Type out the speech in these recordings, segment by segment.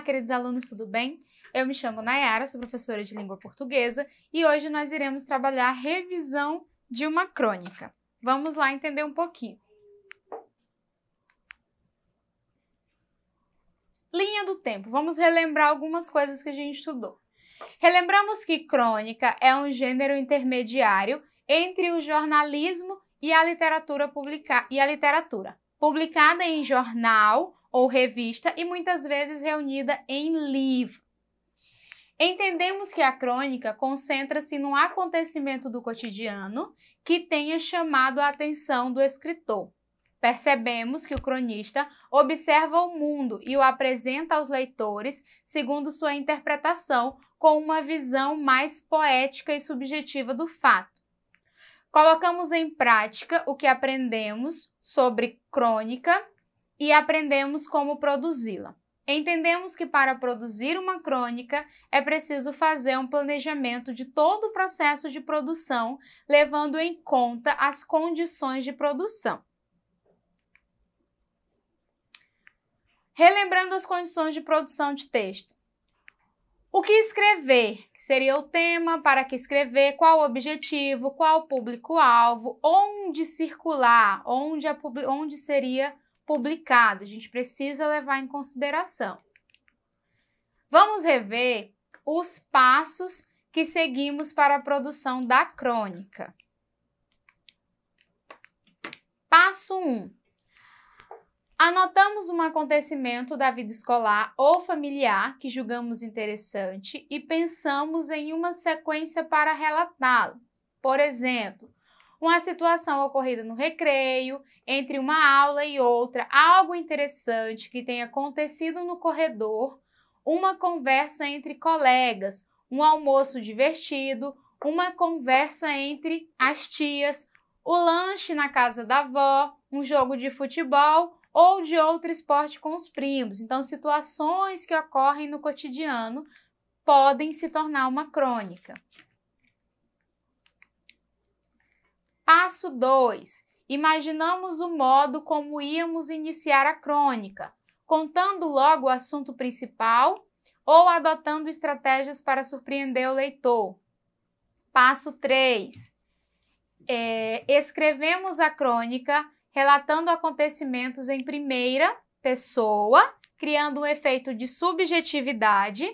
Olá, queridos alunos, tudo bem? Eu me chamo Nayara, sou professora de língua portuguesa e hoje nós iremos trabalhar a revisão de uma crônica. Vamos lá entender um pouquinho. Linha do tempo. Vamos relembrar algumas coisas que a gente estudou. Relembramos que crônica é um gênero intermediário entre o jornalismo e a literatura publicada e a literatura publicada em jornal ou revista e muitas vezes reunida em livro. Entendemos que a crônica concentra-se num acontecimento do cotidiano que tenha chamado a atenção do escritor. Percebemos que o cronista observa o mundo e o apresenta aos leitores segundo sua interpretação, com uma visão mais poética e subjetiva do fato. Colocamos em prática o que aprendemos sobre crônica e aprendemos como produzi-la. Entendemos que para produzir uma crônica é preciso fazer um planejamento de todo o processo de produção, levando em conta as condições de produção. Relembrando as condições de produção de texto. O que escrever? Seria o tema, para que escrever, qual o objetivo, qual o público-alvo, onde circular, onde, onde seria publicado, a gente precisa levar em consideração. Vamos rever os passos que seguimos para a produção da crônica. Passo 1. Anotamos um acontecimento da vida escolar ou familiar que julgamos interessante e pensamos em uma sequência para relatá-lo. Por exemplo, uma situação ocorrida no recreio, entre uma aula e outra, algo interessante que tenha acontecido no corredor, uma conversa entre colegas, um almoço divertido, uma conversa entre as tias, o lanche na casa da avó, um jogo de futebol ou de outro esporte com os primos. Então, situações que ocorrem no cotidiano podem se tornar uma crônica. Passo 2. Imaginamos o modo como íamos iniciar a crônica, contando logo o assunto principal ou adotando estratégias para surpreender o leitor. Passo 3. É, escrevemos a crônica relatando acontecimentos em primeira pessoa, criando um efeito de subjetividade,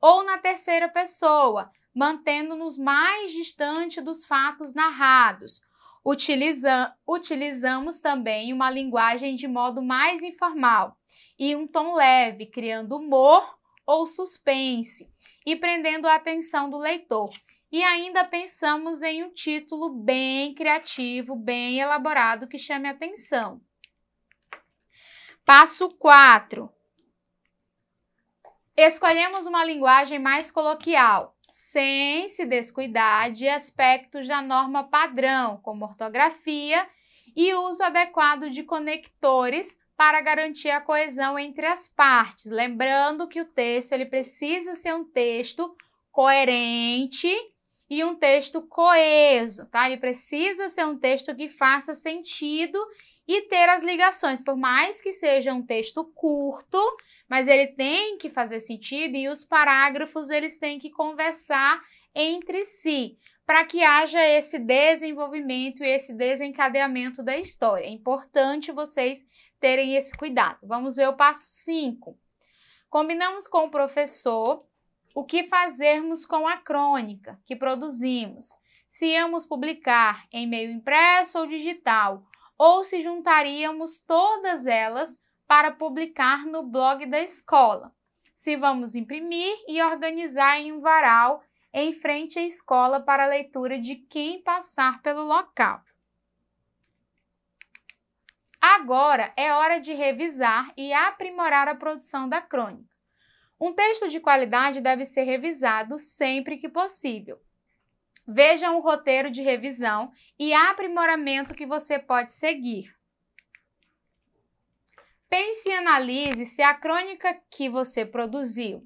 ou na terceira pessoa, mantendo-nos mais distante dos fatos narrados, Utiliza, utilizamos também uma linguagem de modo mais informal e um tom leve, criando humor ou suspense e prendendo a atenção do leitor. E ainda pensamos em um título bem criativo, bem elaborado que chame atenção. Passo 4. Escolhemos uma linguagem mais coloquial, sem se descuidar de aspectos da norma padrão, como ortografia e uso adequado de conectores para garantir a coesão entre as partes. Lembrando que o texto ele precisa ser um texto coerente e um texto coeso, tá? Ele precisa ser um texto que faça sentido e ter as ligações, por mais que seja um texto curto, mas ele tem que fazer sentido e os parágrafos eles têm que conversar entre si, para que haja esse desenvolvimento e esse desencadeamento da história. É importante vocês terem esse cuidado. Vamos ver o passo 5. Combinamos com o professor o que fazermos com a crônica que produzimos. Se íamos publicar em meio impresso ou digital, ou se juntaríamos todas elas para publicar no blog da escola, se vamos imprimir e organizar em um varal em frente à escola para leitura de quem passar pelo local. Agora é hora de revisar e aprimorar a produção da crônica. Um texto de qualidade deve ser revisado sempre que possível, Vejam o roteiro de revisão e aprimoramento que você pode seguir. Pense e analise se a crônica que você produziu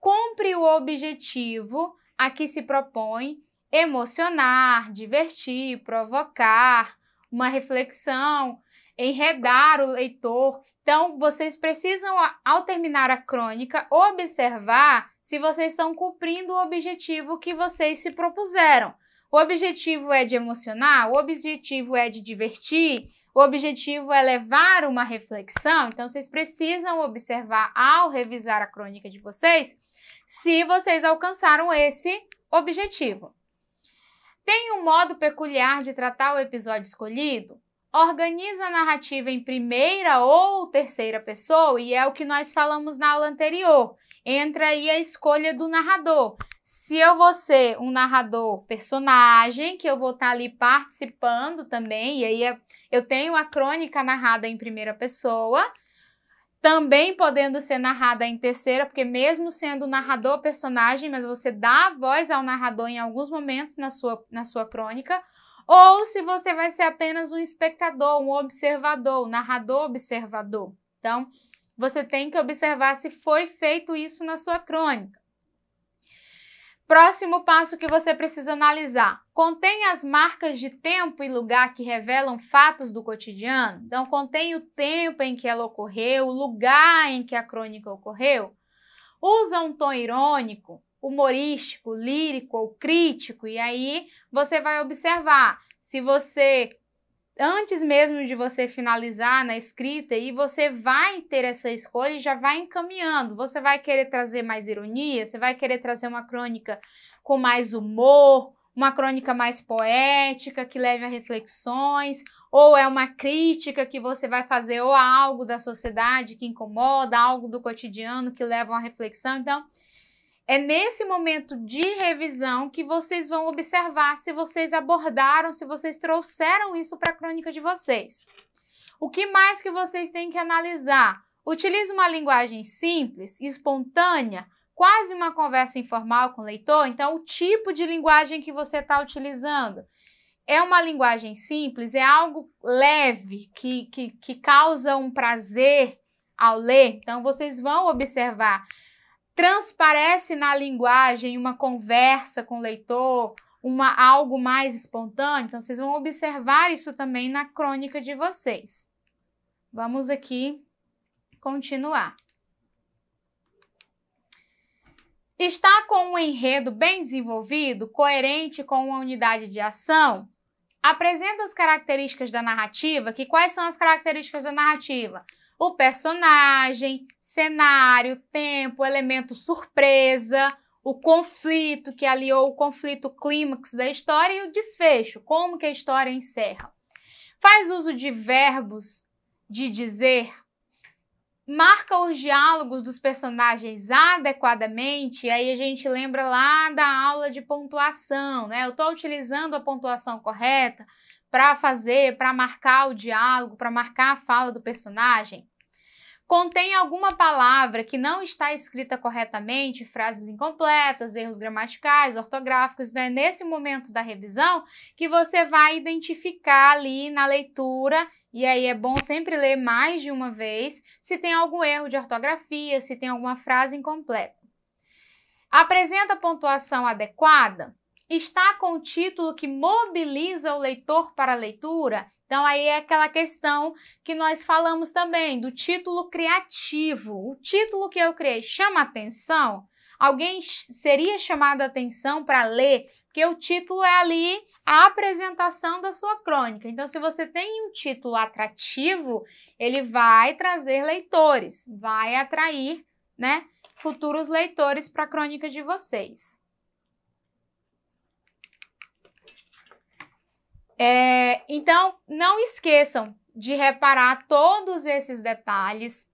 cumpre o objetivo a que se propõe emocionar, divertir, provocar, uma reflexão, enredar o leitor. Então, vocês precisam, ao terminar a crônica, observar se vocês estão cumprindo o objetivo que vocês se propuseram. O objetivo é de emocionar, o objetivo é de divertir, o objetivo é levar uma reflexão, então vocês precisam observar ao revisar a crônica de vocês se vocês alcançaram esse objetivo. Tem um modo peculiar de tratar o episódio escolhido? Organiza a narrativa em primeira ou terceira pessoa, e é o que nós falamos na aula anterior entra aí a escolha do narrador. Se eu vou ser um narrador personagem, que eu vou estar tá ali participando também, e aí eu tenho a crônica narrada em primeira pessoa, também podendo ser narrada em terceira, porque mesmo sendo narrador personagem, mas você dá voz ao narrador em alguns momentos na sua, na sua crônica, ou se você vai ser apenas um espectador, um observador, um narrador observador. Então, você tem que observar se foi feito isso na sua crônica. Próximo passo que você precisa analisar: contém as marcas de tempo e lugar que revelam fatos do cotidiano? Então, contém o tempo em que ela ocorreu, o lugar em que a crônica ocorreu? Usa um tom irônico, humorístico, lírico ou crítico, e aí você vai observar se você antes mesmo de você finalizar na escrita e você vai ter essa escolha e já vai encaminhando. Você vai querer trazer mais ironia, você vai querer trazer uma crônica com mais humor, uma crônica mais poética que leve a reflexões, ou é uma crítica que você vai fazer ou algo da sociedade que incomoda, algo do cotidiano que leva a uma reflexão. Então, é nesse momento de revisão que vocês vão observar se vocês abordaram, se vocês trouxeram isso para a crônica de vocês. O que mais que vocês têm que analisar? Utilize uma linguagem simples, espontânea, quase uma conversa informal com o leitor. Então, o tipo de linguagem que você está utilizando é uma linguagem simples, é algo leve, que, que, que causa um prazer ao ler. Então, vocês vão observar transparece na linguagem uma conversa com o leitor, uma algo mais espontâneo. Então vocês vão observar isso também na crônica de vocês. Vamos aqui continuar. Está com um enredo bem desenvolvido, coerente com uma unidade de ação? apresenta as características da narrativa, que quais são as características da narrativa? O personagem, cenário, tempo, elemento surpresa, o conflito que aliou o conflito clímax da história e o desfecho, como que a história encerra. Faz uso de verbos de dizer, marca os diálogos dos personagens adequadamente, aí a gente lembra lá da aula de pontuação, né? Eu estou utilizando a pontuação correta para fazer, para marcar o diálogo, para marcar a fala do personagem contém alguma palavra que não está escrita corretamente, frases incompletas, erros gramaticais, ortográficos, né? nesse momento da revisão que você vai identificar ali na leitura e aí é bom sempre ler mais de uma vez se tem algum erro de ortografia, se tem alguma frase incompleta. Apresenta pontuação adequada? está com o título que mobiliza o leitor para a leitura? Então, aí é aquela questão que nós falamos também, do título criativo. O título que eu criei chama atenção? Alguém seria chamado a atenção para ler? Porque o título é ali a apresentação da sua crônica. Então, se você tem um título atrativo, ele vai trazer leitores, vai atrair né, futuros leitores para a crônica de vocês. É, então, não esqueçam de reparar todos esses detalhes.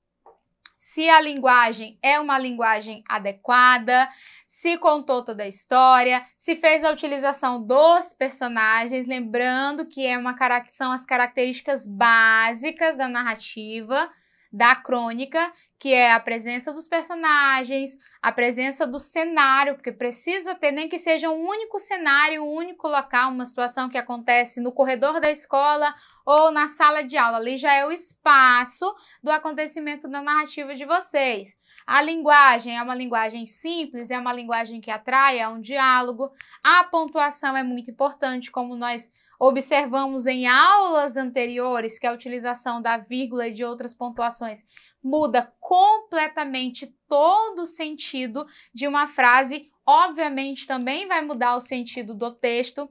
Se a linguagem é uma linguagem adequada, se contou toda a história, se fez a utilização dos personagens, lembrando que é uma são as características básicas da narrativa, da crônica, que é a presença dos personagens, a presença do cenário, porque precisa ter nem que seja um único cenário, um único local, uma situação que acontece no corredor da escola ou na sala de aula. Ali já é o espaço do acontecimento da narrativa de vocês. A linguagem é uma linguagem simples, é uma linguagem que atrai, é um diálogo. A pontuação é muito importante, como nós Observamos em aulas anteriores que a utilização da vírgula e de outras pontuações muda completamente todo o sentido de uma frase. Obviamente, também vai mudar o sentido do texto.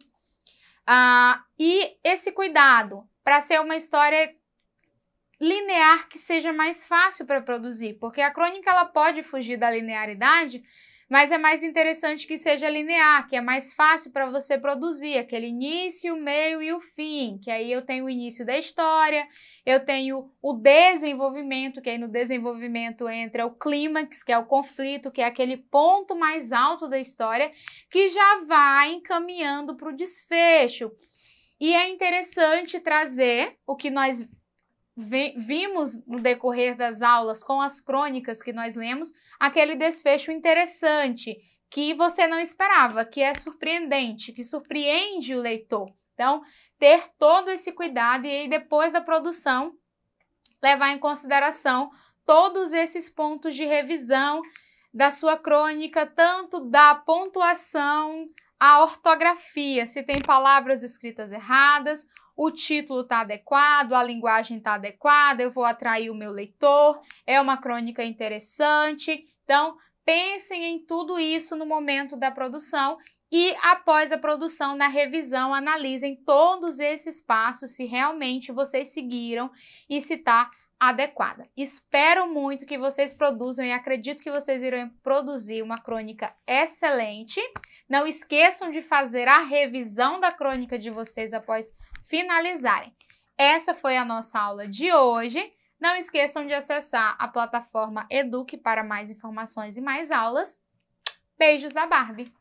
Ah, e esse cuidado para ser uma história linear que seja mais fácil para produzir, porque a crônica ela pode fugir da linearidade mas é mais interessante que seja linear, que é mais fácil para você produzir aquele início, o meio e o fim, que aí eu tenho o início da história, eu tenho o desenvolvimento, que aí no desenvolvimento entra o clímax, que é o conflito, que é aquele ponto mais alto da história, que já vai encaminhando para o desfecho. E é interessante trazer o que nós vimos no decorrer das aulas com as crônicas que nós lemos aquele desfecho interessante que você não esperava, que é surpreendente, que surpreende o leitor. Então, ter todo esse cuidado e aí depois da produção levar em consideração todos esses pontos de revisão da sua crônica, tanto da pontuação, a ortografia, se tem palavras escritas erradas o título está adequado, a linguagem está adequada, eu vou atrair o meu leitor, é uma crônica interessante. Então, pensem em tudo isso no momento da produção e após a produção, na revisão, analisem todos esses passos, se realmente vocês seguiram e se está adequada. Espero muito que vocês produzam e acredito que vocês irão produzir uma crônica excelente. Não esqueçam de fazer a revisão da crônica de vocês após finalizarem. Essa foi a nossa aula de hoje. Não esqueçam de acessar a plataforma Eduque para mais informações e mais aulas. Beijos da Barbie!